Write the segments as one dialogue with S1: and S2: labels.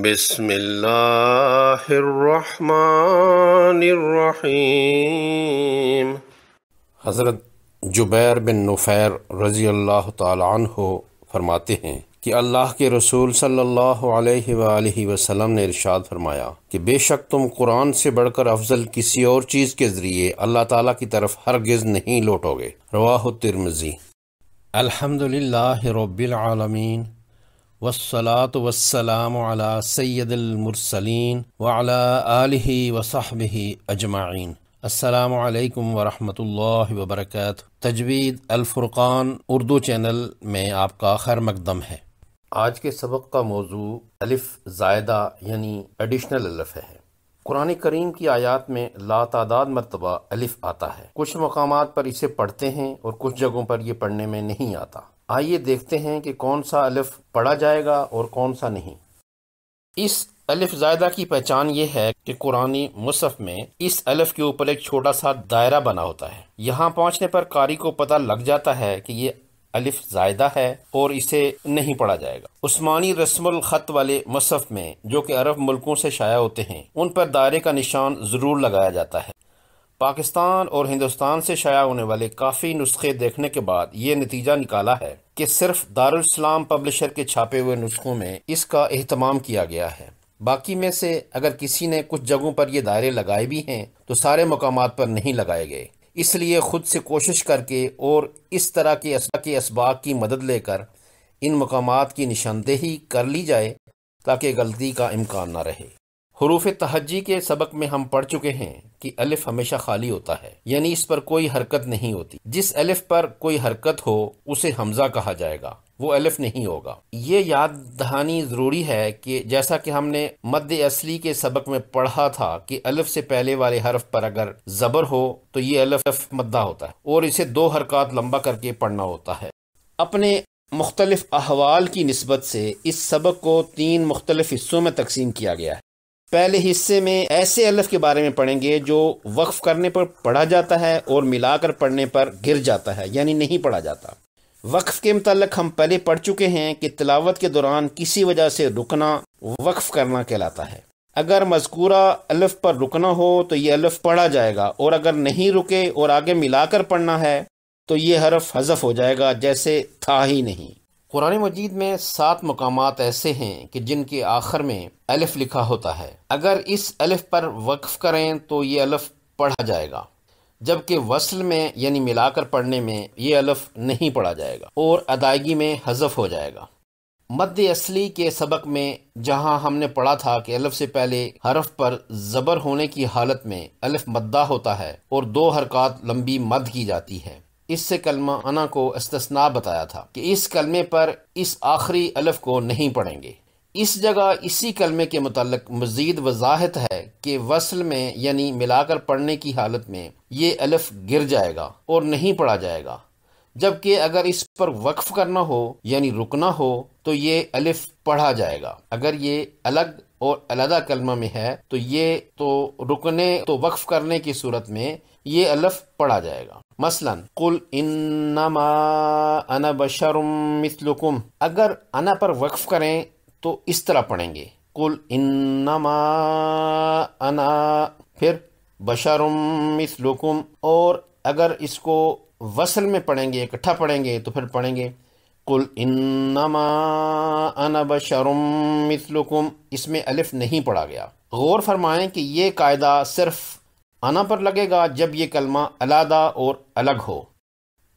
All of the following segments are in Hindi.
S1: बिस्मिल्लाहिर्रहमानिर्रहीम हज़रत जुबैर बिन नुफ़ैर रज़ी अल्लाह तहो फरमाते हैं कि अल्लाह के रसूल सल्लल्लाहु अलैहि वसल्लम ने इरशाद फरमाया कि बेशक तुम कुरान से बढ़कर अफजल किसी और चीज़ के ज़रिए अल्लाह ताला की तरफ हरगिज़ नहीं लौटोगे रवाह तिरमजी अलहमदिल्ला रबालमीन वसलात वसलाम सैदुलमरसलिन वाला आलि वसाहब अजमाइन असलकम वरहमल वबरक तजवीद अलफ़ुर्क़ान उर्दू चैनल में आपका खैर मकदम है आज के सबक का मौजू अलिफ जायदा यानी एडिशनल अलिफ है कुरान करीम की आयात में ला तादाद मरतबा अलिफ आता है कुछ मकाम पर इसे पढ़ते हैं और कुछ जगहों पर यह पढ़ने में नहीं आता आइए देखते हैं कि कौन सा अलिफ पढ़ा जाएगा और कौन सा नहीं इस अलिफ जायदा की पहचान यह है कि कुरानी मुसफ़ में इस अलिफ के ऊपर एक छोटा सा दायरा बना होता है यहाँ पहुँचने पर कारी को पता लग जाता है कि ये अलिफ जायदा है और इसे नहीं पढ़ा जाएगा उस्मानी रस्म ख़त वाले मुसफ़ में जो कि अरब मुल्कों से शाया होते हैं उन पर दायरे का निशान ज़रूर लगाया जाता है पाकिस्तान और हिंदुस्तान से शाया होने वाले काफ़ी नुस्खे देखने के बाद ये नतीजा निकाला है कि सिर्फ दार्लाम पब्लिशर के छापे हुए नुस्खों में इसका अहतमाम किया गया है बाकी में से अगर किसी ने कुछ जगहों पर ये दायरे लगाए भी हैं तो सारे मकाम पर नहीं लगाए गए इसलिए ख़ुद से कोशिश करके और इस तरह के असला के इसबाक की मदद लेकर इन मकाम की निशानदेही कर ली जाए ताकि गलती का इम्कान न रहे हरूफ तहजी के सबक में हम पढ़ चुके हैं कि अलिफ हमेशा खाली होता है यानी इस पर कोई हरकत नहीं होती जिस अलिफ पर कोई हरकत हो उसे हमजा कहा जाएगा वो अलिफ नहीं होगा ये याद दहानी ज़रूरी है कि जैसा कि हमने मध्य असली के सबक में पढ़ा था कि अलिफ से पहले वाले हरफ पर अगर ज़बर हो तो ये अलिफ मद्दा होता है और इसे दो हरकत लंबा करके पढ़ना होता है अपने मुख्तलिफ अहवाल की नस्बत से इस सबक को तीन मुख्तलिफ हिस्सों में तकसीम किया गया है पहले हिस्से में ऐसे अलफ के बारे में पढ़ेंगे जो वक्फ करने पर पढ़ा जाता है और मिलाकर पढ़ने पर गिर जाता है यानी नहीं पढ़ा जाता वक्फ के मतलब हम पहले पढ़ चुके हैं कि तिलावत के दौरान किसी वजह से रुकना वक्फ करना कहलाता है अगर मजकूरा अलफ पर रुकना हो तो ये अलफ पढ़ा जाएगा और अगर नहीं रुके और आगे मिलाकर पढ़ना है तो ये हरफ हजफ हो जाएगा जैसे था ही नहीं कुरान मजीद में सात मकाम ऐसे हैं कि जिनके आखिर में अलिफ लिखा होता है अगर इस अलिफ पर वक्फ करें तो ये अलिफ पढ़ा जाएगा जबकि वसल में यानी मिलाकर पढ़ने में ये अलफ नहीं पढ़ा जाएगा और अदायगी में हजफ हो जाएगा मद असली के सबक में जहाँ हमने पढ़ा था कि अलफ़ से पहले हरफ पर ज़बर होने की हालत में अलफ मद्दा होता है और दो हरकत लंबी मद की जाती है इससे कलमा अना को अस्तना बताया था कि इस कलमे पर इस आखिरी अलफ को नहीं पढ़ेंगे इस जगह इसी कलमे के मतलब मज़ीद वजाहत है कि वसल में यानी मिलाकर पढ़ने की हालत में ये अलफ गिर जाएगा और नहीं पढ़ा जाएगा जबकि अगर इस पर वक्फ करना हो यानी रुकना हो तो ये अलिफ पढ़ा जाएगा अगर ये अलग और अलहदा कलमा में है तो ये तो रुकने तो वक्फ करने की सूरत में ये अलफ पढ़ा जाएगा मसलन कुल इन बशरुम अगर अना पर वक्फ करें तो इस तरह पढ़ेंगे कुल इन अना फिर बशरुम मिसलुकुम और अगर इसको वसल में पढ़ेंगे इकट्ठा पढ़ेंगे तो फिर पढ़ेंगे कुल इन्नमा बशरुम मिसलुकुम इसमें अलिफ नहीं पढ़ा गया गौर फरमाएं कि यह कायदा सिर्फ अना पर लगेगा जब यह कलमा अलादा और अलग हो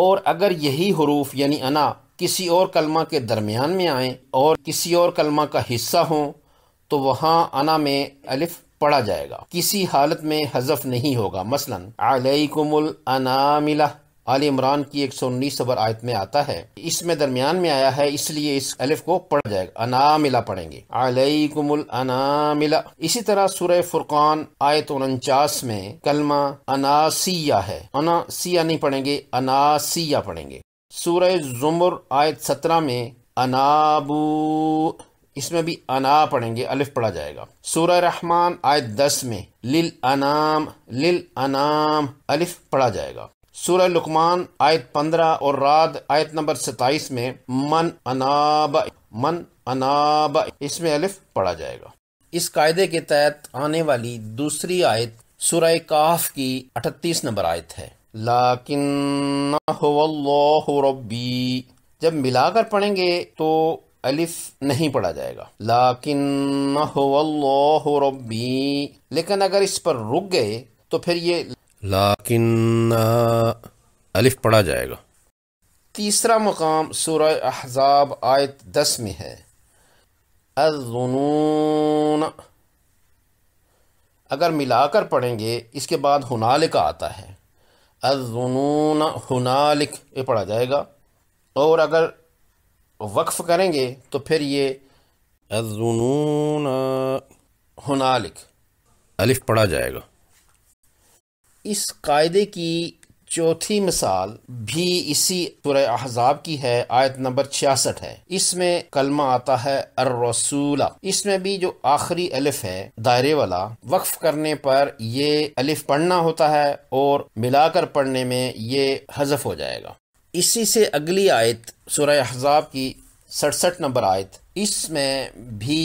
S1: और अगर यही हरूफ यानी अना किसी और कलमा के दरमियान में आए और किसी और कलमा का हिस्सा हो तो वहाँ अना में अलिफ पढ़ा जाएगा किसी हालत में हजफ नहीं होगा मसलन अलैकुमुल अनामिला आल इमरान की एक सौ उन्नीस अबर आयत में आता है इसमें दरमियान में आया है इसलिए इस अलिफ को पढ़ा जाएगा अनामिला पढ़ेंगे अना अनामिला इसी तरह सूर्य फुरकान आयत उनचास में कलमा अनासिया है अनासिया नहीं पढ़ेंगे अनासिया पढ़ेंगे सूर्य जुमर आयत सत्रह में अनाबू इसमें भी अना पढ़ेंगे अलिफ पढ़ा जाएगा सूर्य रहमान आयत दस में लिल अनाम लिल अनाम अलिफ पढ़ा जाएगा सूरह लुकमान आयत पंद्रह और रात आयत नंबर सताइस में मन अनाब मन अनाब इसमें अलिफ पढ़ा जाएगा इस कायदे के तहत आने वाली दूसरी आयत सूरह काफ की अठतीस नंबर आयत है लाकिन रब्बी जब मिलाकर पढ़ेंगे तो अलिफ नहीं पढ़ा जाएगा लाकिन रब्बी लेकिन अगर इस पर रुक गए तो फिर ये लाकिन अलिफ पढ़ा जाएगा तीसरा मकाम सूर अहजाब आयत दस में है अजुनून अगर मिलाकर पढ़ेंगे इसके बाद हुनालिक आता है अजुनून हुनालिक ये पढ़ा जाएगा और अगर वक्फ़ करेंगे तो फिर ये अजुनून हुनालिक अलिफ पढ़ा जाएगा इस कायदे की चौथी मिसाल भी इसी तुर अहजाब की है आयत नंबर छियासठ है इसमें कलमा आता है अर रसूला इसमें भी जो आखिरी अलिफ है दायरे वाला वक्फ करने पर ये अलिफ पढ़ना होता है और मिलाकर पढ़ने में ये हजफ हो जाएगा इसी से अगली आयत सुर अहजाब की सड़सठ नंबर आयत इसमें भी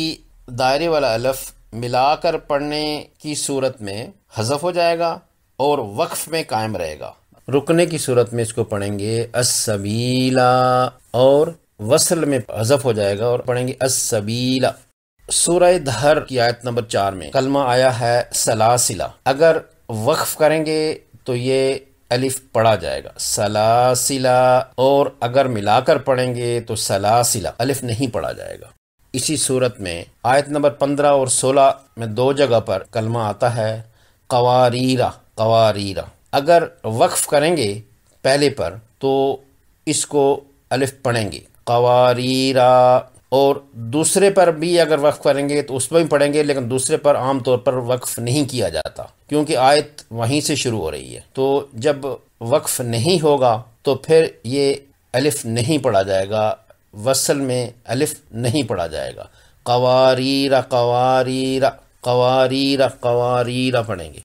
S1: दायरे वाला अलिफ मिलाकर पढ़ने की सूरत में हजफ हो जाएगा और वक्फ में कायम रहेगा रुकने की सूरत में इसको पढ़ेंगे असबीला और वसल में हजफ हो जाएगा और पढ़ेंगे असबीला सूरह धहर की आयत नंबर चार में कलमा आया है सलासिला अगर वक्फ करेंगे तो ये अलिफ पढ़ा जाएगा सलासिला और अगर मिलाकर पढ़ेंगे तो सलासिला अलिफ नहीं पढ़ा जाएगा इसी सूरत में आयत नंबर पंद्रह और सोलह में दो जगह पर कलमा आता है कवारीरा कवारीरा अगर वक्फ़ करेंगे पहले पर तो इसको अलिफ पढ़ेंगे कवारीरा और दूसरे पर भी अगर वक्फ़ करेंगे तो उस पर भी पढ़ेंगे लेकिन दूसरे पर आम तौर पर वक्फ़ नहीं किया जाता क्योंकि आयत वहीं से शुरू हो रही है तो जब वक्फ़ नहीं होगा तो फिर ये अलिफ नहीं पढ़ा जाएगा वसल में अलिफ नहीं पढ़ा जाएगा कवारीरा कवारीरा कवारीरा कवारीरा पढ़ेंगे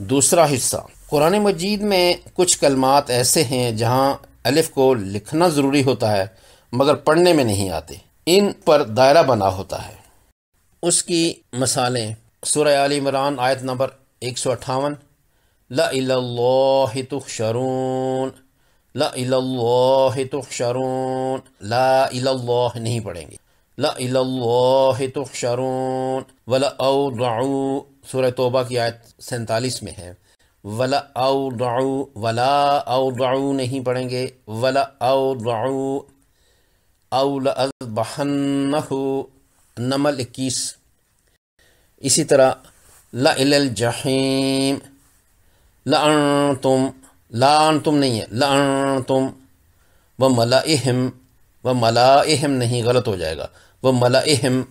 S1: दूसरा हिस्सा कुरान मजीद में कुछ कलमात ऐसे हैं जहाँ अलिफ को लिखना ज़रूरी होता है मगर पढ़ने में नहीं आते इन पर दायरा बना होता है उसकी मसालें सुरह आल इमरान आयत नंबर एक सौ अट्ठावन लरून ला इला ला नहीं पढ़ेंगे लहतुशरून वला सूर तोबा की आयत सैतालीस में है वला वला नहीं पढ़ेंगे वला नमल इक्कीस इसी तरह लहीम लान तुम लान तुम नहीं है लान तुम व मला व मला नहीं गलत हो जाएगा व मलाहम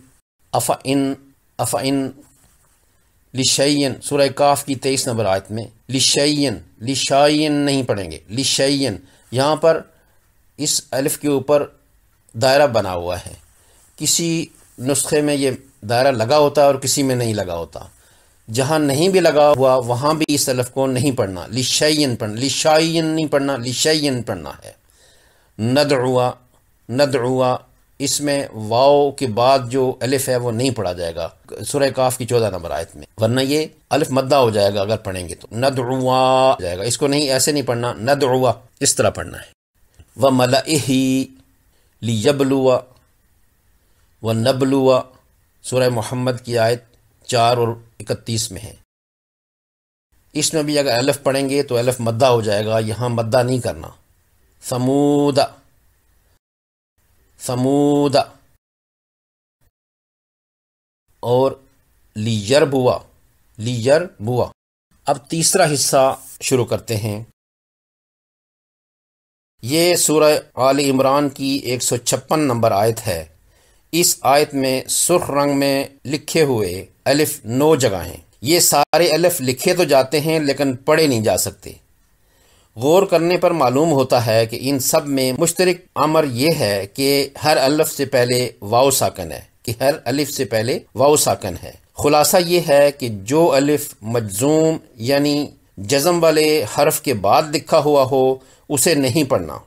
S1: अफ़ा इन अफ़ा इन लिशन सूर्य काफ की तेईस नंबर आयत में लिशन लिशाइन नहीं पढ़ेंगे लिशन यहाँ पर इस अल्फ़ के ऊपर दायरा बना हुआ है किसी नुस्खे में ये दायरा लगा होता है और किसी में नहीं लगा होता जहाँ नहीं भी लगा हुआ वहाँ भी इस अलफ को नहीं पढ़ना लिशाइन पढ़ना लिशाइन नहीं पढ़ना लिशाइन पढ़ना है नद हुआ नद इसमें वाओ के बाद जो अलिफ है वो नहीं पढ़ा जाएगा सुरह काफ की चौदह नंबर आयत में वरना ये अलिफ मद्दा हो जाएगा अगर पढ़ेंगे तो नद जाएगा इसको नहीं ऐसे नहीं पढ़ना नद इस तरह पढ़ना है व ली लियबलुआ व नबलुआ सुरह मोहम्मद की आयत चार और इकतीस में है इसमें भी अगर अलिफ पढ़ेंगे तो अलिफ मद्दा हो जाएगा यहाँ मद्दा नहीं करना समूदा समूद और लीजर बुआ लीजर बुआ अब तीसरा हिस्सा शुरू करते हैं ये सूरह आल इमरान की एक सौ छप्पन नंबर आयत है इस आयत में सुर्ख रंग में लिखे हुए अलिफ नौ जगह हैं ये सारे अलिफ लिखे तो जाते हैं लेकिन पढ़े नहीं जा सकते गौर करने पर मालूम होता है कि इन सब में मुश्तरक अमर यह है कि हर अल्फ से पहले वाओ साकन है कि हर अलिफ से पहले वाओ साकन है खुलासा यह है कि जो अलिफ मजजूम यानी जज़म वाले हर्फ के बाद लिखा हुआ हो उसे नहीं पढ़ना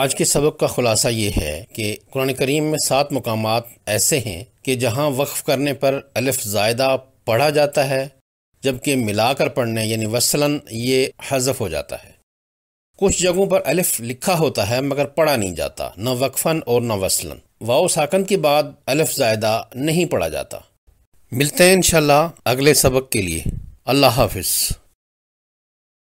S1: आज के सबक का खुलासा यह है कि कुरान करीम में सात मकाम ऐसे हैं कि जहाँ वक्फ़ करने पर अलिफ ज़ायदा पढ़ा जाता है जबकि मिलाकर पढ़ने यानी वसला ये हजफ हो जाता है कुछ जगहों पर अलिफ लिखा होता है मगर पढ़ा नहीं जाता न वक्फन और न वसलन वाओ साकन के बाद अलिफ जायदा नहीं पढ़ा जाता मिलते हैं इंशाल्लाह अगले सबक के लिए अल्लाह हाफिज़